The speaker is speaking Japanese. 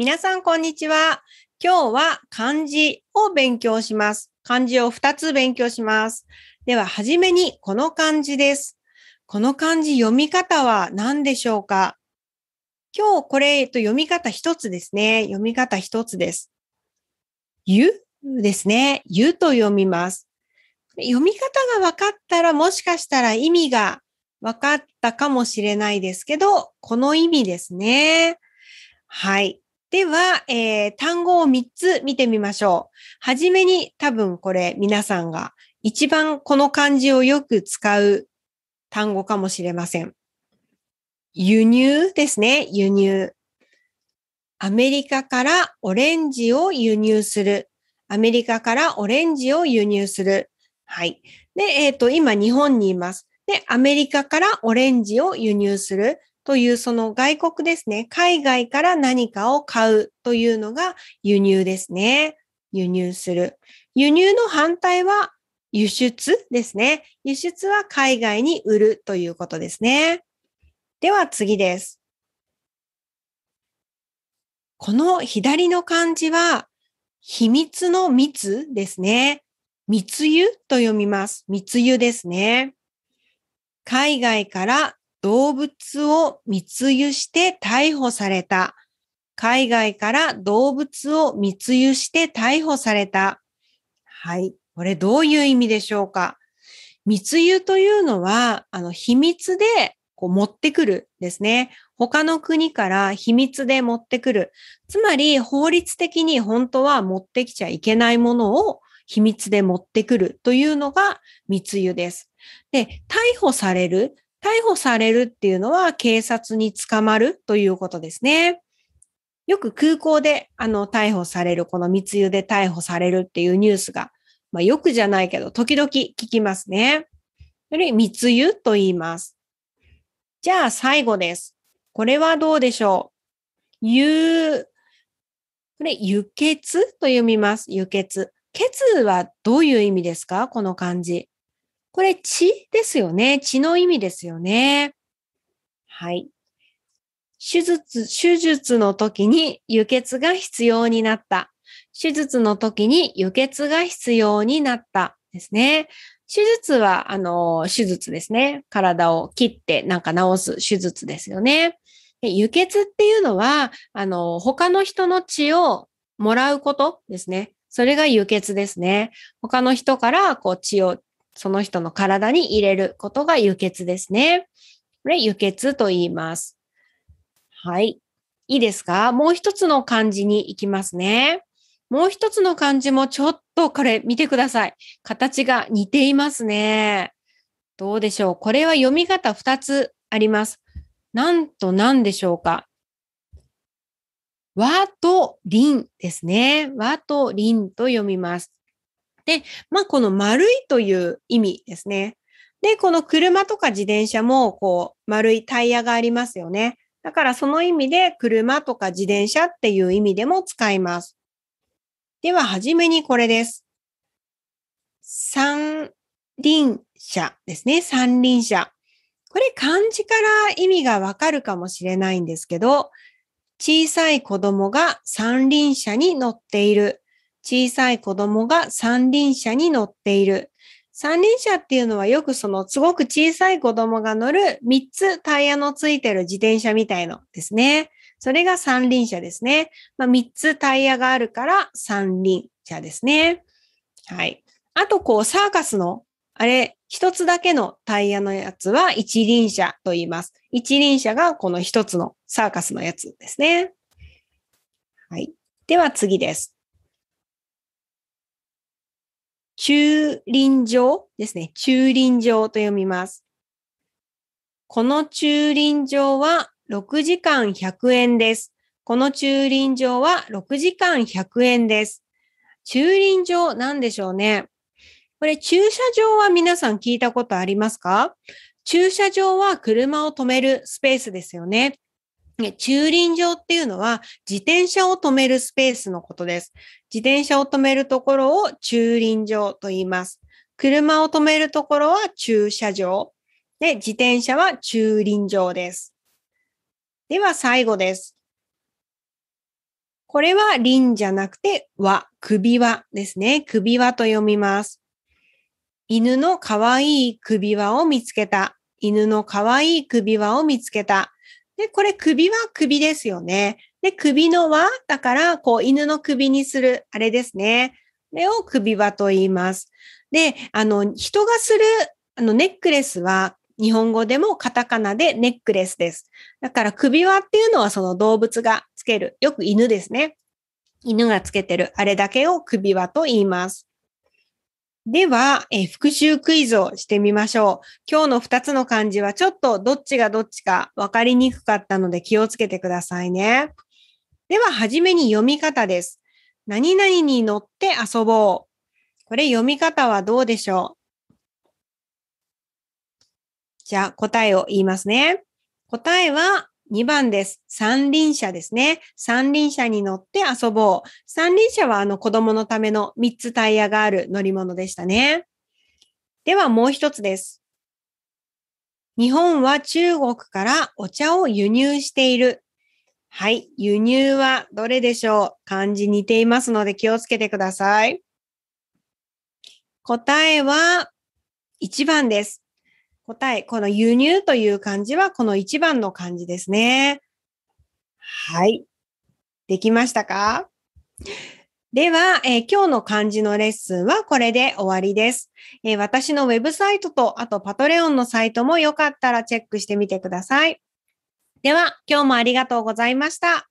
皆さん、こんにちは。今日は漢字を勉強します。漢字を2つ勉強します。では、はじめにこの漢字です。この漢字読み方は何でしょうか今日これ、えっと、読み方1つですね。読み方1つです。ゆですね。ゆと読みます。読み方が分かったらもしかしたら意味が分かったかもしれないですけど、この意味ですね。はい。では、えー、単語を3つ見てみましょう。はじめに多分これ皆さんが一番この漢字をよく使う単語かもしれません。輸入ですね。輸入。アメリカからオレンジを輸入する。アメリカからオレンジを輸入する。はい。で、えっ、ー、と、今日本にいます。で、アメリカからオレンジを輸入する。というその外国ですね。海外から何かを買うというのが輸入ですね。輸入する。輸入の反対は輸出ですね。輸出は海外に売るということですね。では次です。この左の漢字は秘密の密ですね。密輸と読みます。密輸ですね。海外から動物を密輸して逮捕された。海外から動物を密輸して逮捕された。はい。これどういう意味でしょうか密輸というのは、あの、秘密でこう持ってくるですね。他の国から秘密で持ってくる。つまり、法律的に本当は持ってきちゃいけないものを秘密で持ってくるというのが密輸です。で、逮捕される逮捕されるっていうのは警察に捕まるということですね。よく空港であの逮捕される、この密輸で逮捕されるっていうニュースが、まあ、よくじゃないけど、時々聞きますね。それ密輸と言います。じゃあ最後です。これはどうでしょうゆ、これ、輸血と読みます。輸血。血はどういう意味ですかこの漢字。これ血ですよね。血の意味ですよね。はい。手術、手術の時に輸血が必要になった。手術の時に輸血が必要になったですね。手術は、あの、手術ですね。体を切ってなんか治す手術ですよね。輸血っていうのは、あの、他の人の血をもらうことですね。それが輸血ですね。他の人からこう血をその人の体に入れることが輸血ですね。これ輸血と言います。はい。いいですかもう一つの漢字に行きますね。もう一つの漢字もちょっとこれ見てください。形が似ていますね。どうでしょうこれは読み方2つあります。なんと何でしょうか和と林ですね。和と林と読みます。で、まあ、この丸いという意味ですね。で、この車とか自転車も、こう、丸いタイヤがありますよね。だからその意味で、車とか自転車っていう意味でも使います。では、はじめにこれです。三輪車ですね。三輪車。これ漢字から意味がわかるかもしれないんですけど、小さい子供が三輪車に乗っている。小さい子供が三輪車に乗っている。三輪車っていうのはよくそのすごく小さい子供が乗る3つタイヤのついてる自転車みたいのですね。それが三輪車ですね。まあ、3つタイヤがあるから三輪車ですね。はい。あとこうサーカスのあれ、一つだけのタイヤのやつは一輪車と言います。一輪車がこの一つのサーカスのやつですね。はい。では次です。駐輪場ですね。駐輪場と読みます。この駐輪場は6時間100円です。この駐輪場は6時間100円です。駐輪場なんでしょうね。これ駐車場は皆さん聞いたことありますか駐車場は車を止めるスペースですよね。駐輪場っていうのは自転車を止めるスペースのことです。自転車を止めるところを駐輪場と言います。車を止めるところは駐車場。で、自転車は駐輪場です。では最後です。これは輪じゃなくて輪、首輪ですね。首輪と読みます。犬の可愛い首輪を見つけた。犬の可愛い首輪を見つけた。で、これ首は首ですよね。で、首の輪だから、こう、犬の首にする、あれですね。これを首輪と言います。で、あの、人がする、あの、ネックレスは、日本語でもカタカナでネックレスです。だから首輪っていうのはその動物がつける。よく犬ですね。犬がつけてるあれだけを首輪と言います。では、え復習クイズをしてみましょう。今日の2つの漢字はちょっとどっちがどっちか分かりにくかったので気をつけてくださいね。では、はじめに読み方です。何々に乗って遊ぼう。これ読み方はどうでしょうじゃあ答えを言いますね。答えは2番です。三輪車ですね。三輪車に乗って遊ぼう。三輪車はあの子供のための3つタイヤがある乗り物でしたね。ではもう一つです。日本は中国からお茶を輸入している。はい。輸入はどれでしょう漢字似ていますので気をつけてください。答えは1番です。答え、この輸入という漢字はこの1番の漢字ですね。はい。できましたかでは、えー、今日の漢字のレッスンはこれで終わりです、えー、私のウェブサイトと、あとパトレオンのサイトもよかったらチェックしてみてください。では、今日もありがとうございました。